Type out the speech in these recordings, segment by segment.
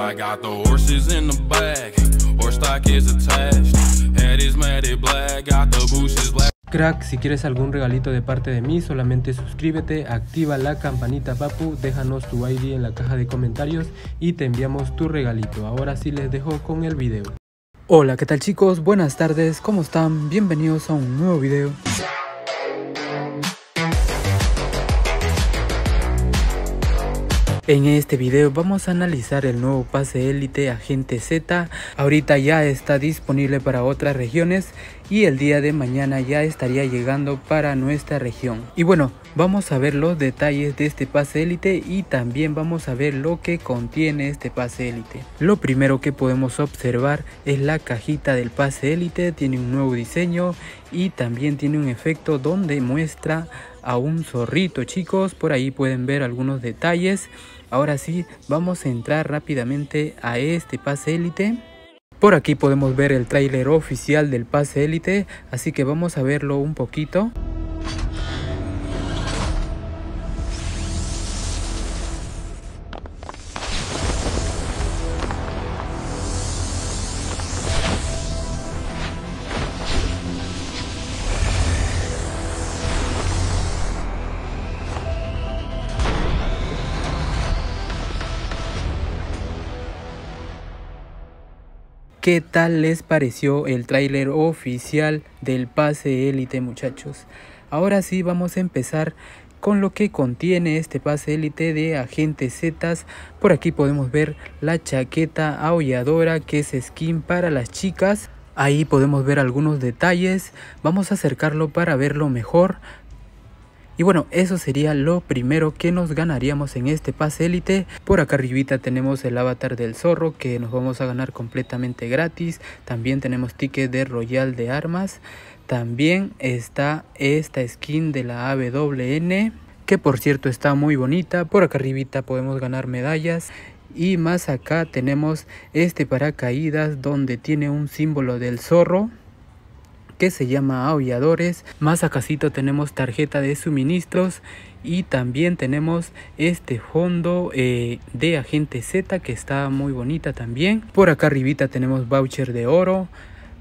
I got the in the horse stock is attached, Crack, si quieres algún regalito de parte de mí, solamente suscríbete, activa la campanita papu, déjanos tu ID en la caja de comentarios y te enviamos tu regalito. Ahora sí les dejo con el video. Hola, ¿qué tal chicos? Buenas tardes, ¿cómo están? Bienvenidos a un nuevo video. En este video vamos a analizar el nuevo pase élite Agente Z. Ahorita ya está disponible para otras regiones y el día de mañana ya estaría llegando para nuestra región. Y bueno, vamos a ver los detalles de este pase élite y también vamos a ver lo que contiene este pase élite. Lo primero que podemos observar es la cajita del pase élite, tiene un nuevo diseño y también tiene un efecto donde muestra a un zorrito chicos por ahí pueden ver algunos detalles ahora sí vamos a entrar rápidamente a este pase élite por aquí podemos ver el tráiler oficial del pase élite así que vamos a verlo un poquito ¿Qué tal les pareció el tráiler oficial del pase élite muchachos? Ahora sí vamos a empezar con lo que contiene este pase élite de agentes Zetas. Por aquí podemos ver la chaqueta aulladora que es skin para las chicas. Ahí podemos ver algunos detalles, vamos a acercarlo para verlo mejor, y bueno, eso sería lo primero que nos ganaríamos en este pase élite. Por acá arribita tenemos el avatar del zorro que nos vamos a ganar completamente gratis. También tenemos ticket de royal de armas. También está esta skin de la AWN que por cierto está muy bonita. Por acá arribita podemos ganar medallas y más acá tenemos este paracaídas donde tiene un símbolo del zorro que se llama Aulladores. Más acasito tenemos tarjeta de suministros y también tenemos este fondo eh, de agente Z que está muy bonita también. Por acá arribita tenemos voucher de oro.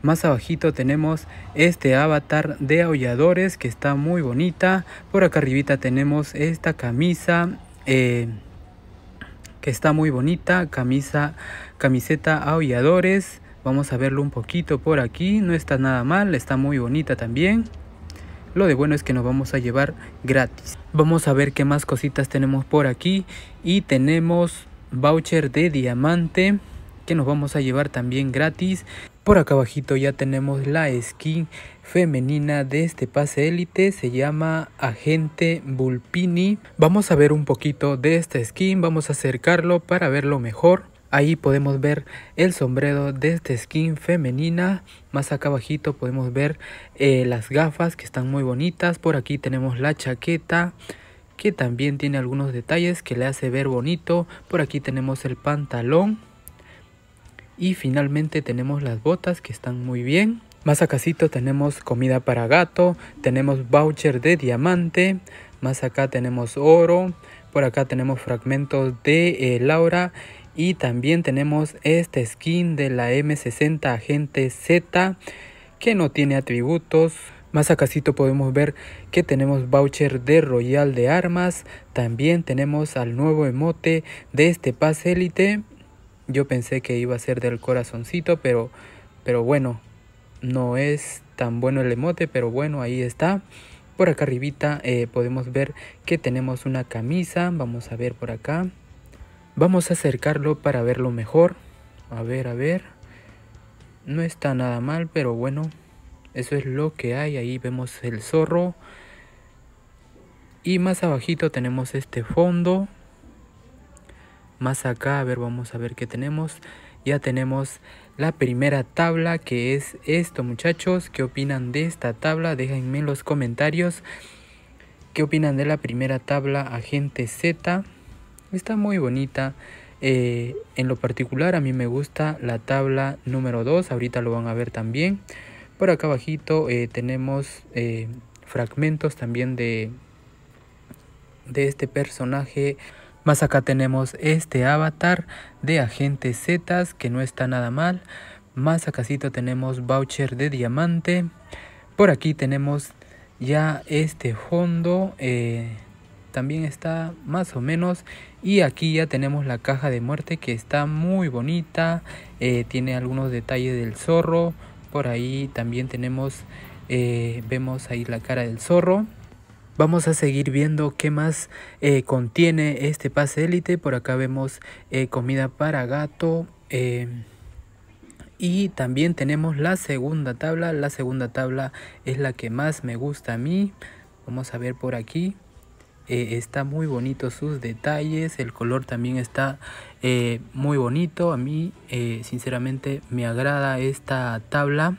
Más abajito tenemos este avatar de aulladores que está muy bonita. Por acá arribita tenemos esta camisa eh, que está muy bonita. Camisa, camiseta aulladores. Vamos a verlo un poquito por aquí. No está nada mal, está muy bonita también. Lo de bueno es que nos vamos a llevar gratis. Vamos a ver qué más cositas tenemos por aquí. Y tenemos voucher de diamante que nos vamos a llevar también gratis. Por acá abajito ya tenemos la skin femenina de este pase élite, se llama Agente Bulpini. Vamos a ver un poquito de esta skin, vamos a acercarlo para verlo mejor. Ahí podemos ver el sombrero de este skin femenina. Más acá abajito podemos ver eh, las gafas que están muy bonitas. Por aquí tenemos la chaqueta que también tiene algunos detalles que le hace ver bonito. Por aquí tenemos el pantalón. Y finalmente tenemos las botas que están muy bien. Más acá tenemos comida para gato, tenemos voucher de diamante, más acá tenemos oro, por acá tenemos fragmentos de eh, Laura y también tenemos este skin de la M60 Agente Z que no tiene atributos. Más acasito podemos ver que tenemos voucher de Royal de Armas. También tenemos al nuevo emote de este Paz Elite. Yo pensé que iba a ser del corazoncito, pero, pero bueno, no es tan bueno el emote, pero bueno, ahí está. Por acá arribita eh, podemos ver que tenemos una camisa. Vamos a ver por acá. Vamos a acercarlo para verlo mejor. A ver, a ver. No está nada mal, pero bueno. Eso es lo que hay. Ahí vemos el zorro. Y más abajito tenemos este fondo. Más acá, a ver, vamos a ver qué tenemos. Ya tenemos la primera tabla que es esto, muchachos. ¿Qué opinan de esta tabla? Déjenme en los comentarios. ¿Qué opinan de la primera tabla agente Z? Está muy bonita. Eh, en lo particular a mí me gusta la tabla número 2, ahorita lo van a ver también. Por acá bajito eh, tenemos eh, fragmentos también de, de este personaje. Más acá tenemos este avatar de agente Z que no está nada mal. Más acasito tenemos voucher de diamante. Por aquí tenemos ya este fondo también está más o menos. Y aquí ya tenemos la caja de muerte que está muy bonita. Eh, tiene algunos detalles del zorro. Por ahí también tenemos, eh, vemos ahí la cara del zorro. Vamos a seguir viendo qué más eh, contiene este pase élite. Por acá vemos comida para gato. Em, y también tenemos la segunda tabla. La segunda tabla es la que más me gusta a mí. Vamos a ver por aquí. Eh, está muy bonito sus detalles, el color también está eh, muy bonito, a mí eh, sinceramente me agrada esta tabla.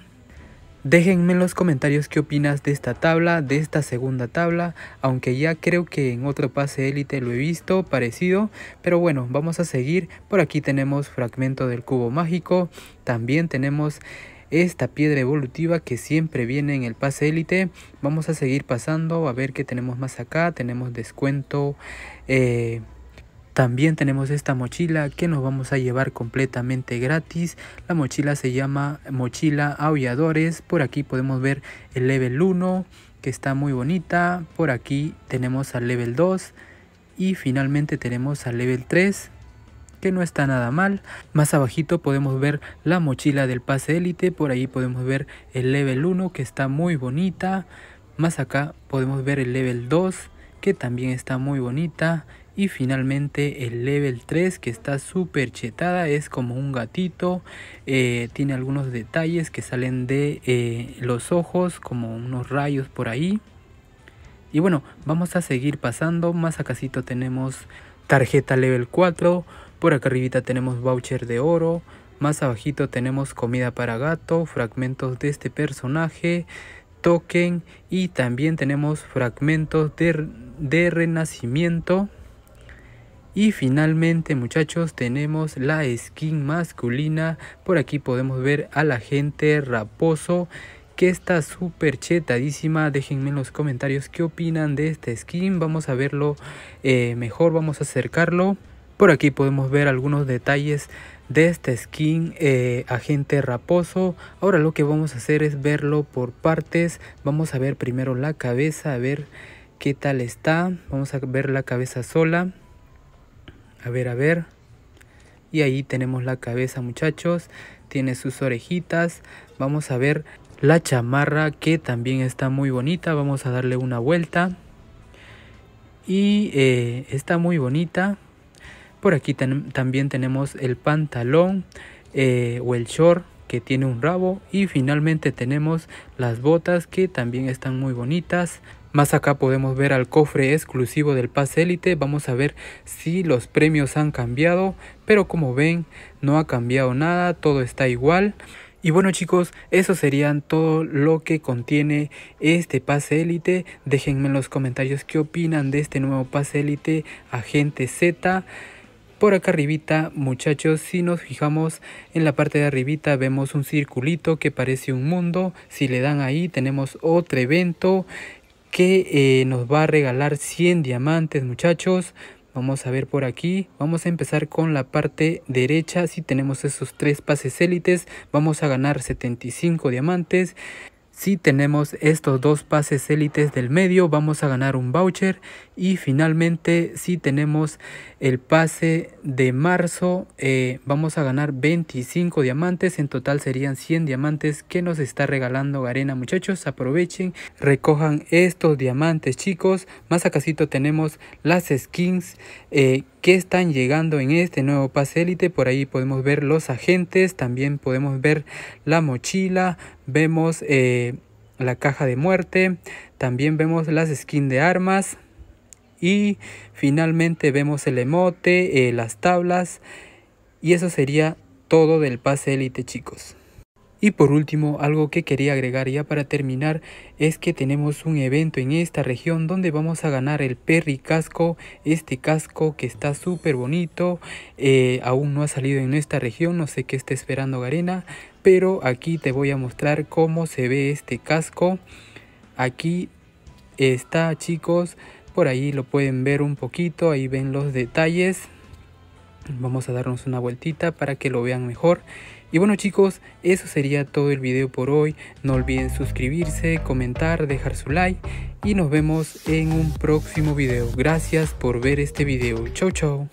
Déjenme en los comentarios qué opinas de esta tabla, de esta segunda tabla, aunque ya creo que en otro pase élite lo he visto parecido, pero bueno, vamos a seguir, por aquí tenemos fragmento del cubo mágico, también tenemos esta piedra evolutiva que siempre viene en el pase élite. Vamos a seguir pasando a ver qué tenemos más acá. Tenemos descuento. Eh, también tenemos esta mochila que nos vamos a llevar completamente gratis. La mochila se llama mochila aulladores. Por aquí podemos ver el level 1 que está muy bonita. Por aquí tenemos al level 2 y finalmente tenemos al level 3 que no está nada mal. Más abajito podemos ver la mochila del pase élite, por ahí podemos ver el level 1 que está muy bonita. Más acá podemos ver el level 2 que también está muy bonita. Y finalmente el level 3 que está súper chetada, es como un gatito, eh, tiene algunos detalles que salen de eh, los ojos, como unos rayos por ahí. Y bueno, vamos a seguir pasando, más acasito tenemos tarjeta level 4, por acá arribita tenemos voucher de oro. Más abajito tenemos comida para gato, fragmentos de este personaje, token y también tenemos fragmentos de, renacimiento. Y finalmente muchachos tenemos la skin masculina. Por aquí podemos ver a la gente raposo que está súper chetadísima. Déjenme en los comentarios qué opinan de esta skin. Vamos a verlo eh, mejor, vamos a acercarlo. Por aquí podemos ver algunos detalles de este skin eh, agente raposo ahora lo que vamos a hacer es verlo por partes vamos a ver primero la cabeza a ver qué tal está vamos a ver la cabeza sola a ver a ver y ahí tenemos la cabeza muchachos tiene sus orejitas vamos a ver la chamarra que también está muy bonita vamos a darle una vuelta y eh, está muy bonita por aquí también tenemos el pantalón eh, o el short que tiene un rabo. Y finalmente tenemos las botas que también están muy bonitas. Más acá podemos ver al cofre exclusivo del pase élite. Vamos a ver si los premios han cambiado. Pero como ven, no ha cambiado nada. Todo está igual. Y bueno chicos, eso serían todo lo que contiene este pase élite. Déjenme en los comentarios qué opinan de este nuevo pase élite Agente Z. Por acá arribita, muchachos, si nos fijamos en la parte de arribita vemos un circulito que parece un mundo. Si le dan ahí tenemos otro evento que eh, nos va a regalar 100 diamantes, muchachos. Vamos a ver por aquí. Vamos a empezar con la parte derecha. Si tenemos esos tres pases élites, vamos a ganar 75 diamantes. Si tenemos estos dos pases élites del medio, vamos a ganar un voucher. Y finalmente, si tenemos el pase de marzo, eh, vamos a ganar 25 diamantes. En total serían 100 diamantes que nos está regalando Garena, muchachos. Aprovechen, recojan estos diamantes, chicos. Más acasito tenemos las skins. que eh, que están llegando en este nuevo pase élite. Por ahí podemos ver los agentes, también podemos ver la mochila, vemos eh, la caja de muerte, también vemos las skins de armas y finalmente vemos el emote, eh, las tablas y eso sería todo del pase élite chicos. Y por último, algo que quería agregar ya para terminar es que tenemos un evento en esta región donde vamos a ganar el Perry Casco, este casco que está súper bonito, eh, aún no ha salido en esta región, no sé qué está esperando Garena, pero aquí te voy a mostrar cómo se ve este casco, aquí está chicos, por ahí lo pueden ver un poquito, ahí ven los detalles, vamos a darnos una vueltita para que lo vean mejor. Y bueno chicos, eso sería todo el video por hoy. No olviden suscribirse, comentar, dejar su like y nos vemos en un próximo video. Gracias por ver este video. Chau chau.